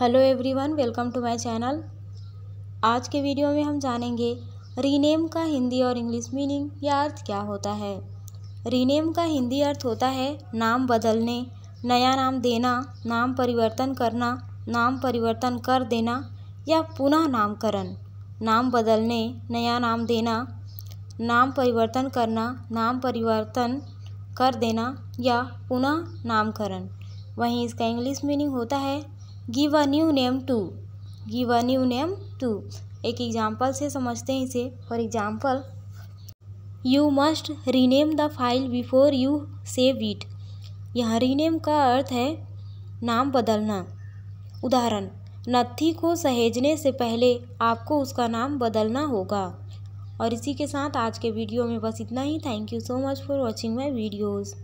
hello everyone welcome to my channel आज के video में हम जानेंगे रीनेम का हिंदी और इंग्लिश मीनिंग या अर्थ क्या होता है रीनेम का हिंदी अर्थ होता है नाम बदलने नया नाम देना नाम परिवर्तन करना नाम परिवर्तन कर देना या पुनः नामकरण नाम बदलने नया नाम देना नाम परिवर्तन करना नाम परिवर्तन कर देना या पुनः नामकरण वहीं इसका इंग्लिश मीनिंग होता है give a new name to give a new name to एक एग्जाम्पल से समझते हैं इसे for example you must rename the file before you save it यहाँ रीनेम का अर्थ है नाम बदलना उदाहरण नत्थी को सहेजने से पहले आपको उसका नाम बदलना होगा और इसी के साथ आज के वीडियो में बस इतना ही thank you so much for watching my videos